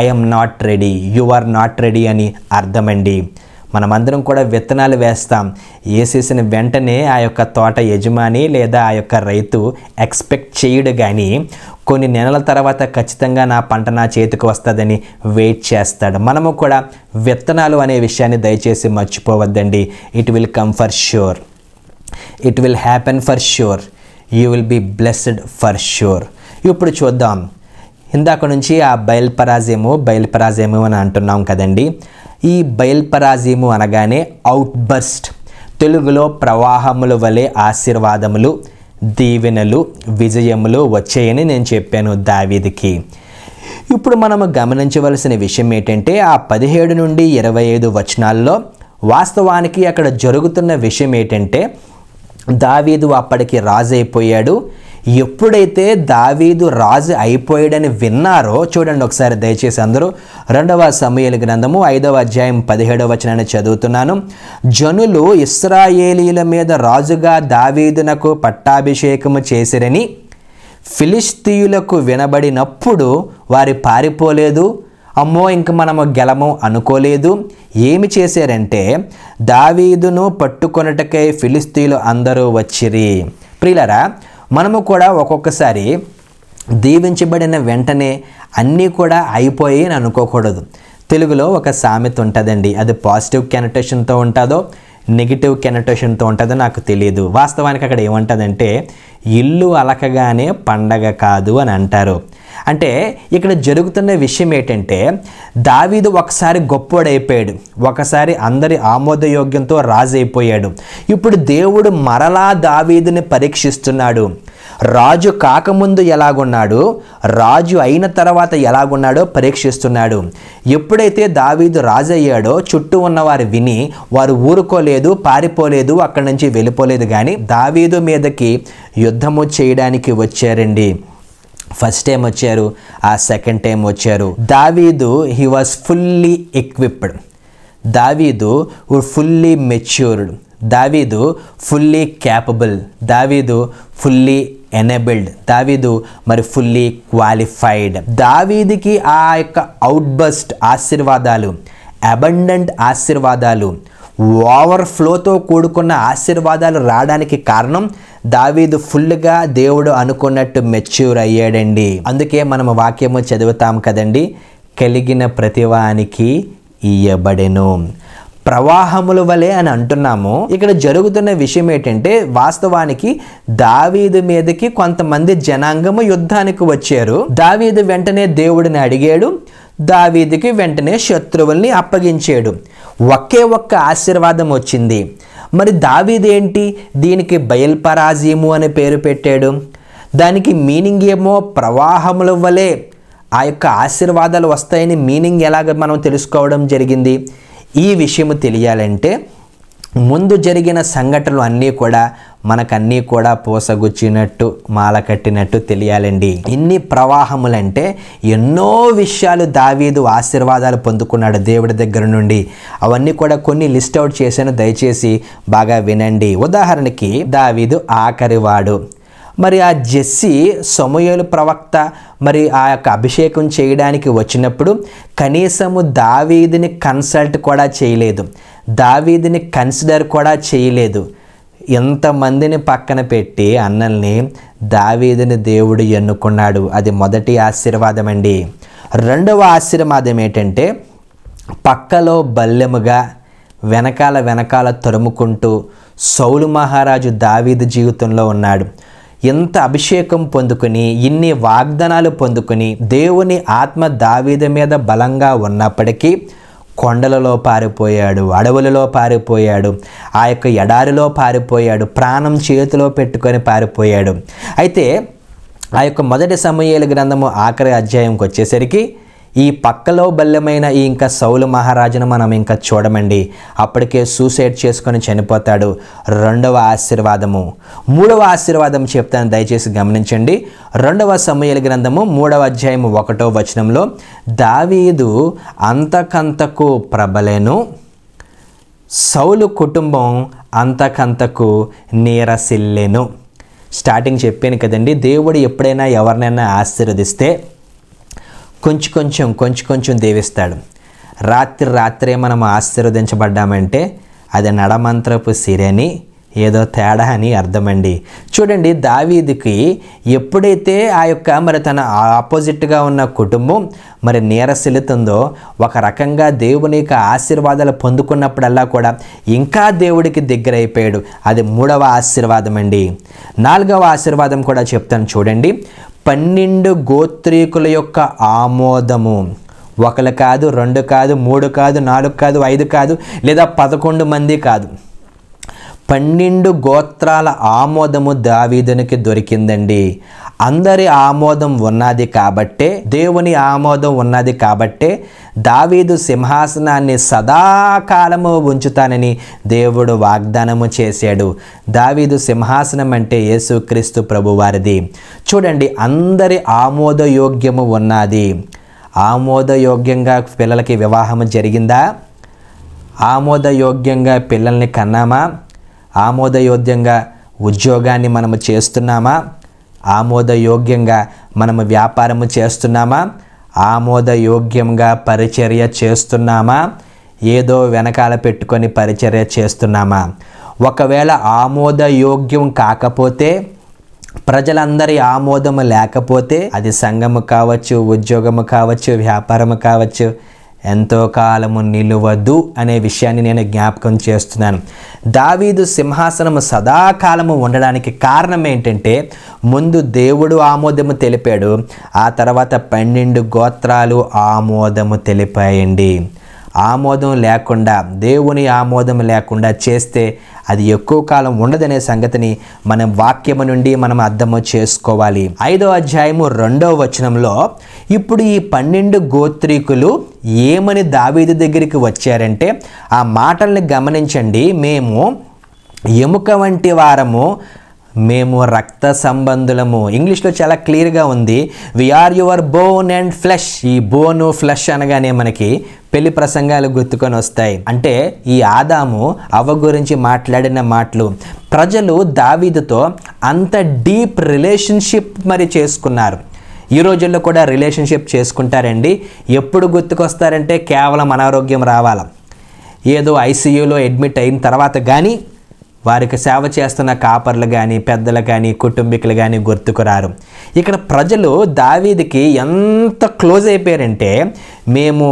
S1: I'm not ready you are not ready అని అర్థమండి మనమందరం కూడా విత్తనాలు వేస్తాం వేసేసిన వెంటనే ఆ యొక్క తోట యజమాని లేదా ఆ యొక్క రైతు ఎక్స్పెక్ట్ చేయడు కానీ కొన్ని నెలల తర్వాత ఖచ్చితంగా నా పంట నా చేతికి వస్తుందని వెయిట్ చేస్తాడు మనము కూడా విత్తనాలు అనే విషయాన్ని దయచేసి మర్చిపోవద్దండి it will come for sure it will happen for sure you will be blessed for sure ఇప్పుడు చూద్దాం ఇందాక నుంచి ఆ బయల్పరాజేమో బయల్పరాజేమో అని అంటున్నాం కదండి ఈ బయల్పరాజేమో అనగానే అవుట్బర్స్ట్ తెలుగులో ప్రవాహముల వలె ఆశీర్వాదములు దీవెనలు విజయములు వచ్చాయని నేను చెప్పాను దావీదికి ఇప్పుడు మనము గమనించవలసిన విషయం ఏంటంటే ఆ పదిహేడు నుండి ఇరవై ఐదు వచనాల్లో వాస్తవానికి అక్కడ జరుగుతున్న విషయం ఏంటంటే దావీదు అప్పటికి రాజైపోయాడు ఎప్పుడైతే దావీదు రాజు అయిపోయాడని విన్నారో చూడండి ఒకసారి దయచేసి అందరూ రెండవ సమయల గ్రంథము ఐదవ అధ్యాయం పదిహేడవ వచనాన్ని చదువుతున్నాను జనులు ఇస్రాయేలీల మీద రాజుగా దావీదునకు పట్టాభిషేకము చేసిరని ఫిలిస్తీయులకు వినబడినప్పుడు వారి పారిపోలేదు అమ్మో ఇంక మనము గెలము అనుకోలేదు ఏమి చేశారంటే దావీదును పట్టుకొనటకై ఫిలిస్తీయులు అందరూ వచ్చిరి ప్రియులరా మనము కూడా ఒక్కొక్కసారి దీవించబడిన వెంటనే అన్నీ కూడా అయిపోయి అని అనుకోకూడదు తెలుగులో ఒక సామెత ఉంటుందండి అది పాజిటివ్ కెనటేషన్తో ఉంటుందో నెగిటివ్ కెనటేషన్తో ఉంటుందో నాకు తెలియదు వాస్తవానికి అక్కడ అంటే ఇల్లు అలకగానే పండగ కాదు అని అంటారు అంటే ఇక్కడ జరుగుతున్న విషయం ఏంటంటే దావీదు ఒకసారి గొప్పోడైపోయాడు ఒకసారి అందరి ఆమోదయోగ్యంతో రాజైపోయాడు ఇప్పుడు దేవుడు మరలా దావీదుని పరీక్షిస్తున్నాడు రాజు కాకముందు ఎలాగున్నాడో రాజు అయిన తర్వాత ఎలాగున్నాడో పరీక్షిస్తున్నాడు ఎప్పుడైతే దావీదు రాజయ్యాడో చుట్టూ ఉన్నవారు విని వారు ఊరుకోలేదు పారిపోలేదు అక్కడి నుంచి వెళ్ళిపోలేదు కానీ దావీదు మీదకి యుద్ధము చేయడానికి వచ్చారండి ఫస్ట్ టైం వచ్చారు ఆ సెకండ్ టైం వచ్చారు దావీదు హీ వాజ్ ఫుల్లీ ఎక్విప్డ్ దావీదు ఫుల్లీ మెచ్యూర్డ్ దావీదు ఫుల్లీ క్యాపబుల్ దావీదు ఫుల్లీ ఎనేబుల్డ్ దావీదు మరి ఫుల్లీ క్వాలిఫైడ్ దావీదికి ఆ యొక్క అవుట్బస్ట్ ఆశీర్వాదాలు అబండెంట్ ఆశీర్వాదాలు ఓవర్ఫ్లోతో కూడుకున్న ఆశీర్వాదాలు రావడానికి కారణం దావీదు ఫుల్గా దేవుడు అనుకున్నట్టు మెచ్యూర్ అయ్యాడండి అందుకే మనం వాక్యము చదువుతాం కదండి కలిగిన ప్రతివానికి ఇయ్యబడెను ప్రవాహముల వలె అని అంటున్నాము ఇక్కడ జరుగుతున్న విషయం ఏంటంటే వాస్తవానికి దావీదు మీదకి కొంతమంది జనాంగము యుద్ధానికి వచ్చారు దావీదు వెంటనే దేవుడిని అడిగాడు దావీదికి వెంటనే శత్రువుల్ని అప్పగించాడు ఒకే ఒక్క ఆశీర్వాదం వచ్చింది మరి దావీదేంటి దీనికి బయల్పరాజీము అని పేరు పెట్టాడు దానికి మీనింగ్ ఏమో ప్రవాహముల వలె ఆ యొక్క ఆశీర్వాదాలు వస్తాయని మీనింగ్ ఎలాగ మనం తెలుసుకోవడం జరిగింది ఈ విషయము తెలియాలంటే ముందు జరిగిన సంఘటనలు అన్నీ కూడా మనకన్నీ కూడా పూసగుచ్చినట్టు మాల కట్టినట్టు తెలియాలండి ఇన్ని ప్రవాహములంటే ఎన్నో విషయాలు దావీదు ఆశీర్వాదాలు పొందుకున్నాడు దేవుడి దగ్గర నుండి అవన్నీ కూడా కొన్ని లిస్ట్ అవుట్ చేశాను దయచేసి బాగా వినండి ఉదాహరణకి దావీదు ఆఖరివాడు మరి ఆ జెస్సి సమయలు ప్రవక్త మరి ఆ యొక్క అభిషేకం చేయడానికి వచ్చినప్పుడు కనీసము దావీదిని కన్సల్ట్ కూడా చేయలేదు దావీదిని కన్సిడర్ కూడా చేయలేదు ఇంతమందిని పక్కన పెట్టి అన్నల్ని దావీదిని దేవుడు ఎన్నుకున్నాడు అది మొదటి ఆశీర్వాదం అండి రెండవ ఆశీర్వాదం ఏంటంటే పక్కలో బల్లెముగా వెనకాల వెనకాల తరుముకుంటూ సౌలు మహారాజు దావీదు జీవితంలో ఉన్నాడు ఎంత అభిషేకం పొందుకుని ఇన్ని వాగ్దానాలు పొందుకుని దేవుని ఆత్మ దావీదు మీద బలంగా ఉన్నప్పటికీ కొండలలో పారిపోయాడు అడవులలో పారిపోయాడు ఆ యొక్క ఎడారిలో పారిపోయాడు ప్రాణం చేతిలో పెట్టుకొని పారిపోయాడు అయితే ఆ యొక్క మొదటి సమయాల గ్రంథము ఆఖరి అధ్యాయంకి వచ్చేసరికి ఈ పక్కలో బల్లెమైన ఈ ఇంకా సౌలు మహారాజును మనం ఇంకా చూడమండి అప్పటికే సూసైడ్ చేసుకొని చనిపోతాడు రెండవ ఆశీర్వాదము మూడవ ఆశీర్వాదం చెప్తాను దయచేసి గమనించండి రెండవ సమయల గ్రంథము మూడవ అధ్యాయము ఒకటో వచనంలో దావీదు అంతకంతకు ప్రబలేను సౌలు కుటుంబం అంతకంతకు నీరసిల్లెను స్టార్టింగ్ చెప్పాను కదండి దేవుడు ఎప్పుడైనా ఎవరినైనా ఆశీర్వదిస్తే కొంచెం కొంచెం కొంచెం కొంచెం దేవిస్తాడు రాత్రి రాత్రే మనం ఆశీర్వదించబడ్డామంటే అది నడమంత్రపు సిరని ఏదో తేడా అని అర్థమండి చూడండి దావీదికి ఎప్పుడైతే ఆ యొక్క మరి తన ఆపోజిట్గా ఉన్న కుటుంబం మరి నీరసిల్లుతుందో ఒక రకంగా దేవుని యొక్క ఆశీర్వాదాలు పొందుకున్నప్పుడల్లా కూడా ఇంకా దేవుడికి దగ్గరైపోయాడు అది మూడవ ఆశీర్వాదం అండి నాలుగవ ఆశీర్వాదం కూడా చెప్తాను చూడండి పన్నెండు గోత్రీకుల యొక్క ఆమోదము ఒకరు కాదు రెండు కాదు మూడు కాదు నాలుగు కాదు ఐదు కాదు లేదా పదకొండు మంది కాదు పన్నెండు గోత్రాల ఆమోదము దావీదునికి దొరికిందండి అందరి ఆమోదం ఉన్నది కాబట్టే దేవుని ఆమోదం ఉన్నది కాబట్టే దావీదు సింహాసనాన్ని సదాకాలము ఉంచుతానని దేవుడు వాగ్దానము చేశాడు దావీదు సింహాసనం అంటే యేసుక్రీస్తు ప్రభువారిది చూడండి అందరి ఆమోదయోగ్యము ఉన్నది ఆమోదయోగ్యంగా పిల్లలకి వివాహము జరిగిందా ఆమోదయోగ్యంగా పిల్లల్ని కన్నామా ఆమోదయోగ్యంగా ఉద్యోగాన్ని మనము చేస్తున్నామా ఆమోదయోగ్యంగా మనము వ్యాపారము చేస్తున్నామా ఆమోదయోగ్యంగా పరిచర్య చేస్తున్నామా ఏదో వెనకాల పెట్టుకొని పరిచర్య చేస్తున్నామా ఒకవేళ ఆమోదయోగ్యం కాకపోతే ప్రజలందరి ఆమోదము లేకపోతే అది సంఘము కావచ్చు ఉద్యోగము కావచ్చు వ్యాపారము కావచ్చు ఎంతో కాలము నిలువదు అనే విషయాన్ని నేను జ్ఞాపకం చేస్తున్నాను దావీదు సింహాసనము సదాకాలము ఉండడానికి కారణం ఏంటంటే ముందు దేవుడు ఆమోదము తెలిపాడు ఆ తర్వాత పన్నెండు గోత్రాలు ఆమోదము తెలిపాయండి ఆమోదం లేకుండా దేవుని ఆమోదం లేకుండా చేస్తే అది ఎక్కువ కాలం ఉండదనే సంగతిని మనం వాక్యము నుండి మనం అర్థము చేసుకోవాలి ఐదో అధ్యాయము రెండవ వచనంలో ఇప్పుడు ఈ పన్నెండు గోత్రీకులు ఏమని దావీదు దగ్గరికి వచ్చారంటే ఆ మాటల్ని గమనించండి మేము ఎముక వంటి వారము మేము రక్త సంబంధులము ఇంగ్లీష్లో చాలా క్లియర్గా ఉంది are your bone and flesh ఈ బోను ఫ్లెష్ అనగానే మనకి పెళ్లి ప్రసంగాలు గుర్తుకొని వస్తాయి అంటే ఈ ఆదాము అవ గురించి మాట్లాడిన మాటలు ప్రజలు దావీదుతో అంత డీప్ రిలేషన్షిప్ మరి చేసుకున్నారు ఈ రోజుల్లో కూడా రిలేషన్షిప్ చేసుకుంటారండి ఎప్పుడు గుర్తుకొస్తారంటే కేవలం అనారోగ్యం రావాలి ఏదో ఐసీయూలో అడ్మిట్ అయిన తర్వాత కానీ వారికి సేవ చేస్తున్న కాపర్లు కానీ పెద్దలు కానీ కుటుంబీకులు కానీ గుర్తుకురారు ఇక్కడ ప్రజలు దావీదికి ఎంత క్లోజ్ అయిపోయారంటే మేము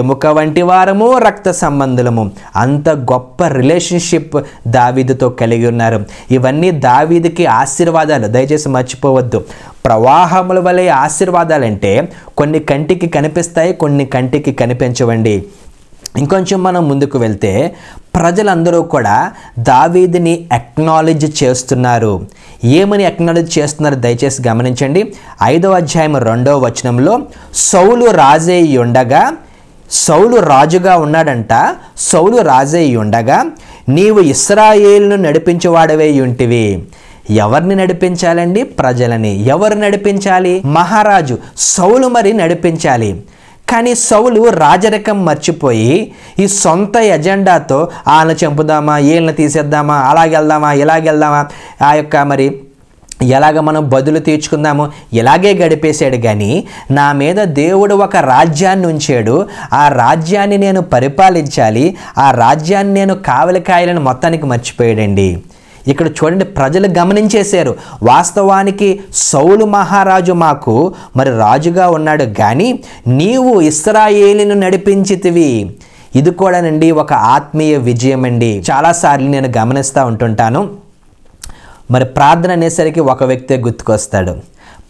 S1: ఎముక వంటి వారము రక్త సంబంధులము అంత గొప్ప రిలేషన్షిప్ దావీదుతో కలిగి ఉన్నారు ఇవన్నీ దావీదికి ఆశీర్వాదాలు దయచేసి మర్చిపోవద్దు ప్రవాహముల వలె ఆశీర్వాదాలంటే కొన్ని కంటికి కనిపిస్తాయి కొన్ని కంటికి కనిపించవండి ఇంకొంచెం మనం ముందుకు వెళ్తే ప్రజలందరూ కూడా దావీదిని అక్నాలెడ్జ్ చేస్తున్నారు ఏమని అక్నాలెడ్జ్ చేస్తున్నారు దయచేసి గమనించండి ఐదవ అధ్యాయం రెండవ వచనంలో సౌలు రాజే ఉండగా సౌలు రాజుగా ఉన్నాడంట సౌలు రాజే ఉండగా నీవు ఇస్రాయేల్ను నడిపించేవాడవే ఉంటివి ఎవరిని నడిపించాలండి ప్రజలని ఎవరు నడిపించాలి మహారాజు సౌలు మరి నడిపించాలి కానీ సౌలు రాజరికం మర్చిపోయి ఈ సొంత ఎజెండాతో వాళ్ళని చంపుదామా వీళ్ళని తీసేద్దామా అలాగెళ్దామా ఇలాగెళ్దామా ఆ యొక్క మరి ఎలాగ మనం బదులు తీర్చుకుందాము ఇలాగే గడిపేశాడు కానీ నా మీద దేవుడు ఒక రాజ్యాన్ని ఉంచాడు ఆ రాజ్యాన్ని నేను పరిపాలించాలి ఆ రాజ్యాన్ని నేను కావలికాయలను మొత్తానికి మర్చిపోయాడండి ఇక్కడ చూడండి ప్రజలు గమనించేశారు వాస్తవానికి సౌలు మహారాజు మాకు మరి రాజుగా ఉన్నాడు కానీ నీవు ఇస్రాయేలిను నడిపించితివి ఇది కూడానండి ఒక ఆత్మీయ విజయం అండి చాలాసార్లు నేను గమనిస్తూ ఉంటుంటాను మరి ప్రార్థన అనేసరికి ఒక వ్యక్తే గుర్తుకొస్తాడు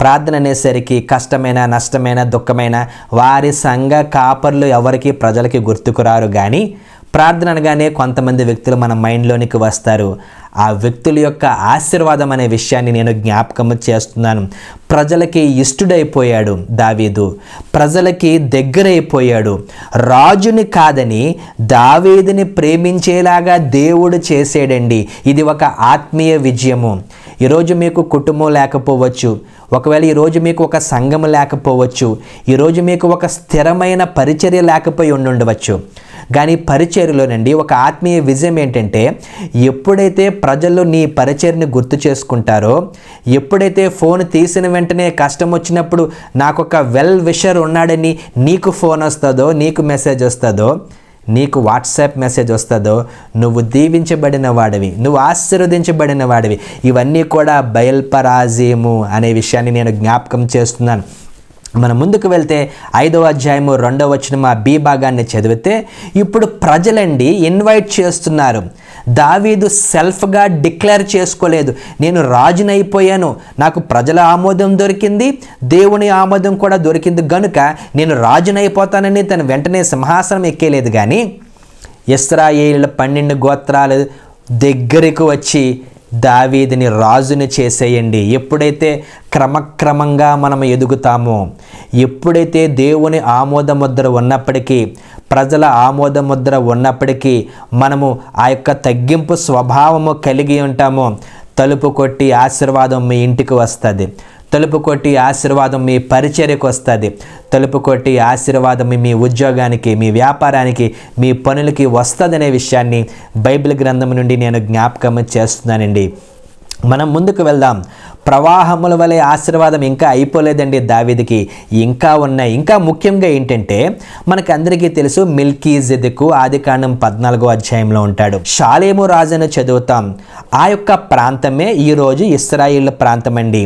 S1: ప్రార్థన అనేసరికి కష్టమైన నష్టమైన దుఃఖమైన వారి సంఘ కాపర్లు ఎవరికి ప్రజలకి గుర్తుకురారు కానీ ప్రార్థన అనగానే కొంతమంది వ్యక్తులు మన మైండ్లోనికి వస్తారు ఆ వ్యక్తుల యొక్క ఆశీర్వాదం అనే విషయాన్ని నేను జ్ఞాపకం చేస్తున్నాను ప్రజలకి ఇష్టుడైపోయాడు దావీదు ప్రజలకి దగ్గరైపోయాడు రాజుని కాదని దావీదుని ప్రేమించేలాగా దేవుడు చేసేడండి ఇది ఒక ఆత్మీయ విజయము ఈరోజు మీకు కుటుంబం లేకపోవచ్చు ఒకవేళ ఈరోజు మీకు ఒక సంఘం లేకపోవచ్చు ఈరోజు మీకు ఒక స్థిరమైన పరిచర్య లేకపోయి ఉండుండవచ్చు కానీ పరిచర్లోనండి ఒక ఆత్మీయ విజయం ఏంటంటే ఎప్పుడైతే ప్రజలు నీ పరిచర్ని గుర్తు చేసుకుంటారో ఎప్పుడైతే ఫోన్ తీసిన వెంటనే కష్టం వచ్చినప్పుడు నాకు ఒక వెల్ విషర్ ఉన్నాడని నీకు ఫోన్ వస్తుందో నీకు మెసేజ్ వస్తుందో నీకు వాట్సాప్ మెసేజ్ వస్తుందో నువ్వు దీవించబడిన వాడివి నువ్వు ఆశీర్వదించబడిన వాడివి ఇవన్నీ కూడా బయల్పరాజీము అనే విషయాన్ని నేను జ్ఞాపకం చేస్తున్నాను మనం ముందుకు వెళ్తే ఐదవ అధ్యాయము రెండవ వచ్చిన మా బి భాగాన్ని చదివితే ఇప్పుడు ప్రజలండి ఇన్వైట్ చేస్తున్నారు దావీదు సెల్ఫ్గా డిక్లేర్ చేసుకోలేదు నేను రాజునైపోయాను నాకు ప్రజల ఆమోదం దొరికింది దేవుని ఆమోదం కూడా దొరికింది గనుక నేను రాజునైపోతానని తను వెంటనే సింహాసనం ఎక్కేలేదు కానీ ఇస్రాయేళ్ళ పన్నెండు గోత్రాలు దగ్గరకు వచ్చి దావీదిని రాజుని చేసేయండి ఎప్పుడైతే క్రమక్రమంగా మనం ఎదుగుతామో ఎప్పుడైతే దేవుని ముద్ర ఉన్నప్పటికీ ప్రజల ముద్ర ఉన్నప్పటికీ మనము ఆ యొక్క తగ్గింపు స్వభావము కలిగి ఉంటామో తలుపు కొట్టి ఆశీర్వాదం మీ ఇంటికి వస్తుంది తలుపు కొట్టి ఆశీర్వాదం మీ పరిచర్యకు వస్తుంది తలుపు కొట్టి ఆశీర్వాదం మీ ఉద్యోగానికి మీ వ్యాపారానికి మీ పనులకి వస్తుందనే విషయాన్ని బైబిల్ గ్రంథం నుండి నేను జ్ఞాపకం చేస్తున్నానండి మనం ముందుకు వెళ్దాం ప్రవాహముల వలె ఆశీర్వాదం ఇంకా అయిపోలేదండి దావిదికి ఇంకా ఉన్నాయి ఇంకా ముఖ్యంగా ఏంటంటే మనకు అందరికీ తెలుసు మిల్కీ ఆది ఆదికాండం పద్నాలుగో అధ్యాయంలో ఉంటాడు షాలేము రాజును చదువుతాం ఆ యొక్క ప్రాంతమే ఈరోజు ఇస్రాయిల్ ప్రాంతం అండి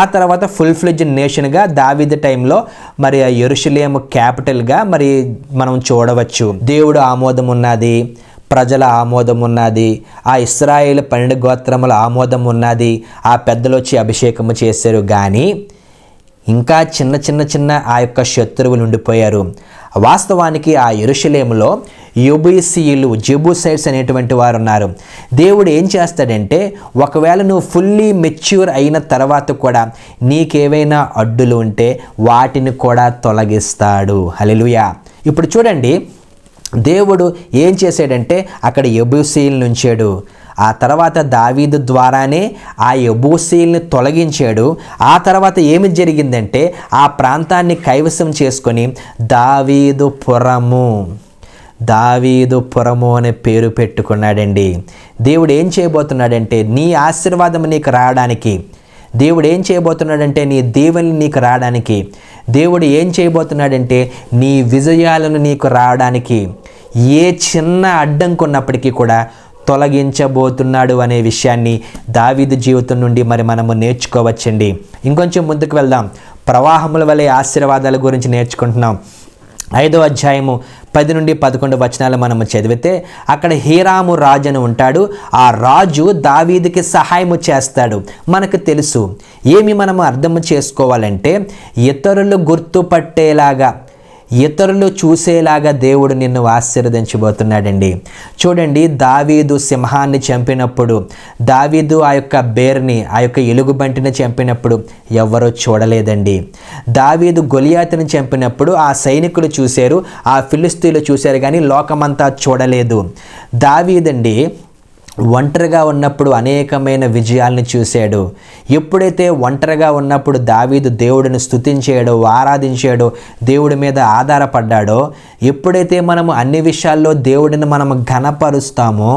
S1: ఆ తర్వాత ఫుల్ ఫ్లెడ్జ్ నేషన్గా దావిద్ టైంలో మరి ఎరుషులేము క్యాపిటల్గా మరి మనం చూడవచ్చు దేవుడు ఆమోదం ఉన్నది ప్రజల ఆమోదం ఉన్నది ఆ ఇస్రాయేల్ పన్నెండు గోత్రముల ఆమోదం ఉన్నది ఆ పెద్దలు వచ్చి అభిషేకము చేశారు కానీ ఇంకా చిన్న చిన్న చిన్న ఆ యొక్క శత్రువులు ఉండిపోయారు వాస్తవానికి ఆ ఎరుషలేములో యుబీసీలు జెబుసైడ్స్ అనేటువంటి వారు ఉన్నారు దేవుడు ఏం చేస్తాడంటే ఒకవేళ నువ్వు ఫుల్లీ మెచ్యూర్ అయిన తర్వాత కూడా నీకేవైనా అడ్డులు ఉంటే వాటిని కూడా తొలగిస్తాడు హలెలుయా ఇప్పుడు చూడండి దేవుడు ఏం చేశాడంటే అక్కడ ఎబూసీలను ఉంచాడు ఆ తర్వాత దావీదు ద్వారానే ఆ ఎబూసీల్ని తొలగించాడు ఆ తర్వాత ఏమి జరిగిందంటే ఆ ప్రాంతాన్ని కైవసం చేసుకొని దావీదు పురము దావీదు పురము అనే పేరు పెట్టుకున్నాడండి దేవుడు ఏం చేయబోతున్నాడంటే నీ ఆశీర్వాదం నీకు రావడానికి దేవుడు ఏం చేయబోతున్నాడంటే నీ దేవుని నీకు రావడానికి దేవుడు ఏం చేయబోతున్నాడంటే నీ విజయాలను నీకు రావడానికి ఏ చిన్న అడ్డంకున్నప్పటికీ కూడా తొలగించబోతున్నాడు అనే విషయాన్ని దావీదు జీవితం నుండి మరి మనము నేర్చుకోవచ్చండి ఇంకొంచెం ముందుకు వెళ్దాం ప్రవాహముల వలె ఆశీర్వాదాల గురించి నేర్చుకుంటున్నాం ఐదో అధ్యాయము పది నుండి పదకొండు వచనాలు మనము చదివితే అక్కడ హీరాము రాజును ఉంటాడు ఆ రాజు దావీదికి సహాయము చేస్తాడు మనకు తెలుసు ఏమి మనము అర్థం చేసుకోవాలంటే ఇతరులు గుర్తుపట్టేలాగా ఇతరులు చూసేలాగా దేవుడు నిన్ను ఆశీర్వదించబోతున్నాడండి చూడండి దావీదు సింహాన్ని చంపినప్పుడు దావీదు ఆ యొక్క బేర్ని ఆ యొక్క ఎలుగుబంటిని చంపినప్పుడు ఎవరో చూడలేదండి దావీదు గొలియాతిని చంపినప్పుడు ఆ సైనికులు చూశారు ఆ ఫిలిస్తీన్లు చూశారు కానీ లోకమంతా చూడలేదు దావీదండి ఒంటరిగా ఉన్నప్పుడు అనేకమైన విజయాలను చూశాడు ఎప్పుడైతే ఒంటరిగా ఉన్నప్పుడు దావీదు దేవుడిని స్థుతించాడో ఆరాధించాడో దేవుడి మీద ఆధారపడ్డాడో ఎప్పుడైతే మనము అన్ని విషయాల్లో దేవుడిని మనం ఘనపరుస్తామో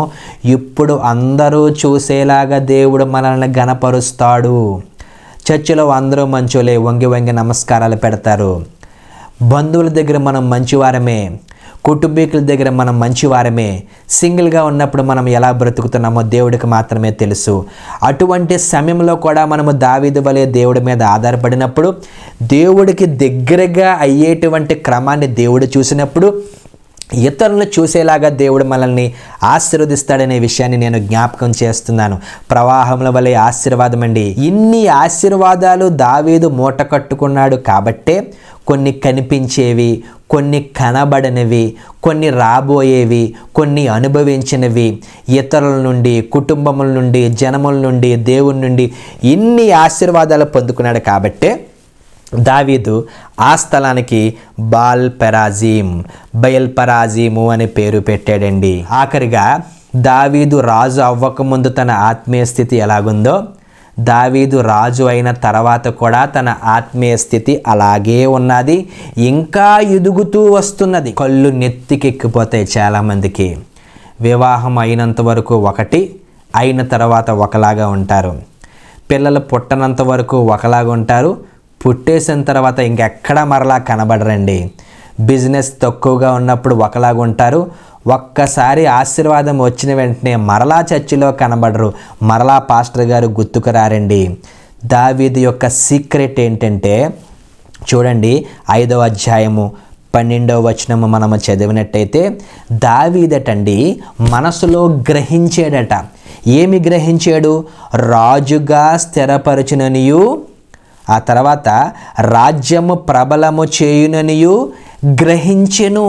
S1: ఇప్పుడు అందరూ చూసేలాగా దేవుడు మనల్ని ఘనపరుస్తాడు చర్చిలో అందరూ మంచోలే వంగి వంగి నమస్కారాలు పెడతారు బంధువుల దగ్గర మనం మంచివారమే కుటుంబీకుల దగ్గర మనం మంచివారమే సింగిల్గా ఉన్నప్పుడు మనం ఎలా బ్రతుకుతున్నామో దేవుడికి మాత్రమే తెలుసు అటువంటి సమయంలో కూడా మనము దావీదు వలె దేవుడి మీద ఆధారపడినప్పుడు దేవుడికి దగ్గరగా అయ్యేటువంటి క్రమాన్ని దేవుడు చూసినప్పుడు ఇతరులను చూసేలాగా దేవుడు మనల్ని ఆశీర్వదిస్తాడనే విషయాన్ని నేను జ్ఞాపకం చేస్తున్నాను ప్రవాహముల వలె ఆశీర్వాదం అండి ఇన్ని ఆశీర్వాదాలు దావీదు మూట కట్టుకున్నాడు కాబట్టే కొన్ని కనిపించేవి కొన్ని కనబడనివి కొన్ని రాబోయేవి కొన్ని అనుభవించినవి ఇతరుల నుండి కుటుంబముల నుండి జనముల నుండి దేవుని నుండి ఇన్ని ఆశీర్వాదాలు పొందుకున్నాడు కాబట్టే దావీదు ఆ స్థలానికి బాల్ పెరాజీం బయల్ పరాజీము అని పేరు పెట్టాడండి ఆఖరిగా దావీదు రాజు అవ్వకముందు తన ఆత్మీయ స్థితి ఎలాగుందో దావీదు రాజు అయిన తర్వాత కూడా తన ఆత్మీయ స్థితి అలాగే ఉన్నది ఇంకా ఎదుగుతూ వస్తున్నది కళ్ళు నెత్తికెక్కిపోతాయి చాలామందికి వివాహం అయినంత వరకు ఒకటి అయిన తర్వాత ఒకలాగా ఉంటారు పిల్లలు పుట్టనంత వరకు ఒకలాగా ఉంటారు పుట్టేసిన తర్వాత ఇంకెక్కడ మరలా కనబడరండి బిజినెస్ తక్కువగా ఉన్నప్పుడు ఒకలాగుంటారు ఒక్కసారి ఆశీర్వాదం వచ్చిన వెంటనే మరలా చర్చిలో కనబడరు మరలా పాస్టర్ గారు గుర్తుకు రారండి దావీది యొక్క సీక్రెట్ ఏంటంటే చూడండి ఐదవ అధ్యాయము పన్నెండవ వచనము మనము చదివినట్టయితే దావీదటండి మనసులో గ్రహించాడట ఏమి గ్రహించాడు రాజుగా స్థిరపరచుననియు ఆ తర్వాత రాజ్యము ప్రబలము చేయుననియు గ్రహించెను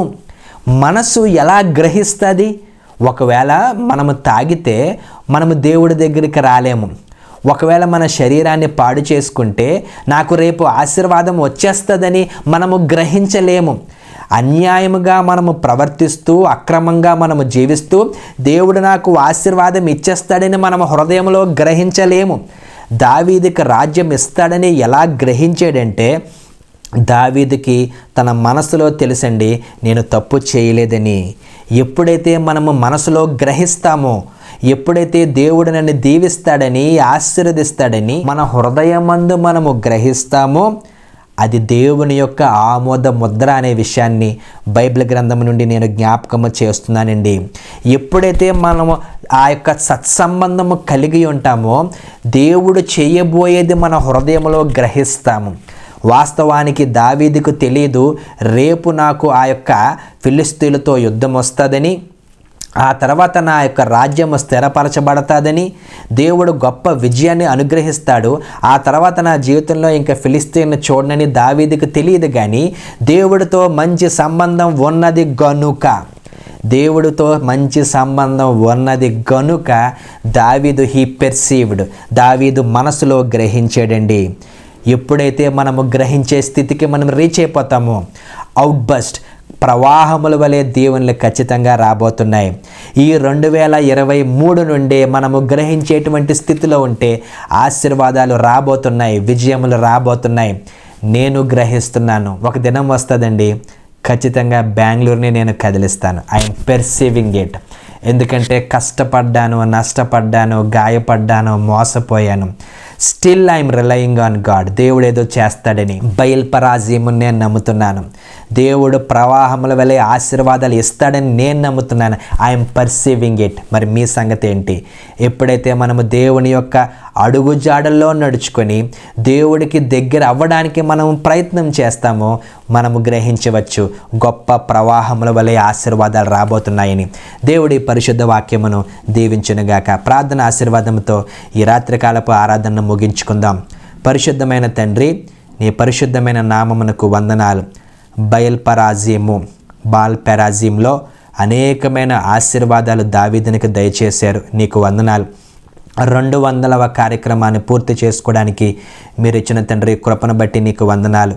S1: మనసు ఎలా గ్రహిస్తుంది ఒకవేళ మనము తాగితే మనము దేవుడి దగ్గరికి రాలేము ఒకవేళ మన శరీరాన్ని పాడు చేసుకుంటే నాకు రేపు ఆశీర్వాదం వచ్చేస్తుందని మనము గ్రహించలేము అన్యాయముగా మనము ప్రవర్తిస్తూ అక్రమంగా మనము జీవిస్తూ దేవుడు నాకు ఆశీర్వాదం ఇచ్చేస్తాడని మనము హృదయంలో గ్రహించలేము దావీదికి రాజ్యం ఇస్తాడని ఎలా గ్రహించాడంటే దావీదికి తన మనసులో తెలుసండి నేను తప్పు చేయలేదని ఎప్పుడైతే మనము మనసులో గ్రహిస్తామో ఎప్పుడైతే దేవుడు నన్ను దీవిస్తాడని ఆశీర్వదిస్తాడని మన హృదయమందు మనము గ్రహిస్తామో అది దేవుని యొక్క ఆమోద ముద్ర అనే విషయాన్ని బైబిల్ గ్రంథం నుండి నేను జ్ఞాపకము చేస్తున్నానండి ఎప్పుడైతే మనము ఆ యొక్క సత్సంబంధము కలిగి ఉంటామో దేవుడు చేయబోయేది మన హృదయంలో గ్రహిస్తాము వాస్తవానికి దావీదికు తెలియదు రేపు నాకు ఆ యొక్క ఫిలిస్తీన్లతో యుద్ధం వస్తుందని ఆ తర్వాత నా యొక్క రాజ్యము స్థిరపరచబడతాదని దేవుడు గొప్ప విజయాన్ని అనుగ్రహిస్తాడు ఆ తర్వాత నా జీవితంలో ఇంకా ఫిలిస్తీన్ను చూడనని దావీదికి తెలియదు కానీ దేవుడితో మంచి సంబంధం ఉన్నది గనుక దేవుడితో మంచి సంబంధం ఉన్నది గనుక దావీదు హీ పెర్సీవ్డ్ దావీదు మనసులో గ్రహించాడండి ఎప్పుడైతే మనము గ్రహించే స్థితికి మనం రీచ్ అయిపోతామో అవుట్బస్ట్ ప్రవాహముల వలె దీవెనలు ఖచ్చితంగా రాబోతున్నాయి ఈ రెండు వేల ఇరవై మూడు నుండి మనము గ్రహించేటువంటి స్థితిలో ఉంటే ఆశీర్వాదాలు రాబోతున్నాయి విజయములు రాబోతున్నాయి నేను గ్రహిస్తున్నాను ఒక దినం వస్తుందండి ఖచ్చితంగా బెంగళూరుని నేను కదిలిస్తాను ఐఎమ్ పెర్సీవింగ్ ఇట్ ఎందుకంటే కష్టపడ్డాను నష్టపడ్డాను గాయపడ్డాను మోసపోయాను still I'm relying on God దేవుడు ఏదో చేస్తాడని బయల్ పరాజయము నేను నమ్ముతున్నాను దేవుడు ప్రవాహముల వలె ఆశీర్వాదాలు ఇస్తాడని నేను నమ్ముతున్నాను ఐఎమ్ పర్సీవింగ్ ఇట్ మరి మీ సంగతి ఏంటి ఎప్పుడైతే మనము దేవుని యొక్క అడుగు జాడల్లో నడుచుకొని దేవుడికి దగ్గర అవ్వడానికి మనం ప్రయత్నం చేస్తామో మనము గ్రహించవచ్చు గొప్ప ప్రవాహముల వలె ఆశీర్వాదాలు రాబోతున్నాయని దేవుడి పరిశుద్ధ వాక్యమును దీవించునుగాక ప్రార్థన ఆశీర్వాదంతో ఈ రాత్రికాలపు ఆరాధనను ముగించుకుందాం పరిశుద్ధమైన తండ్రి నీ పరిశుద్ధమైన నామమునకు వందనాలు బయల్ పరాజీము బాల్ పెరాజీంలో అనేకమైన ఆశీర్వాదాలు దావీదునికి దయచేశారు నీకు వందనాలు రెండు వందలవ కార్యక్రమాన్ని పూర్తి చేసుకోవడానికి మీరు ఇచ్చిన తండ్రి కృపను బట్టి నీకు వందనాలు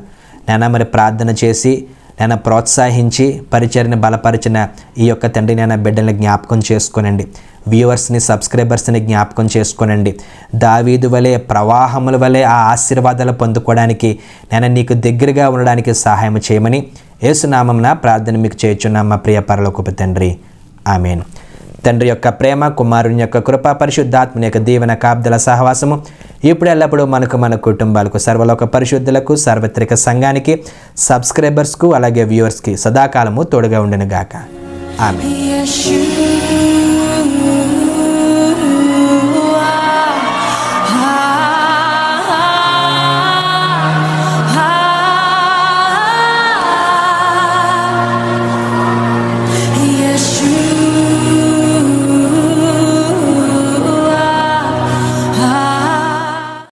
S1: నేను మరి ప్రార్థన చేసి నేను ప్రోత్సహించి పరిచయని బలపరిచిన ఈ యొక్క తండ్రి నేను బిడ్డల్ని జ్ఞాపకం చేసుకోనండి వ్యూవర్స్ని సబ్స్క్రైబర్స్ని జ్ఞాపకం చేసుకోనండి దావీదు వలె ప్రవాహముల వలె ఆ ఆశీర్వాదాలు పొందుకోవడానికి నేను నీకు దగ్గరగా ఉండడానికి సహాయం చేయమని నా ప్రార్థన మీకు చేయొచ్చున్నా మా ప్రియ పరలోకపు తండ్రి ఆమెను తండ్రి యొక్క ప్రేమ కుమారుని యొక్క కృప పరిశుద్ధాత్మని యొక్క దీవెన కాబ్దల సహవాసము ఇప్పుడు ఎల్లప్పుడూ మనకు మన కుటుంబాలకు సర్వలోక పరిశుద్ధులకు సార్వత్రిక సంఘానికి సబ్స్క్రైబర్స్కు అలాగే వ్యూవర్స్కి సదాకాలము తోడుగా ఉండను గాక ఆమె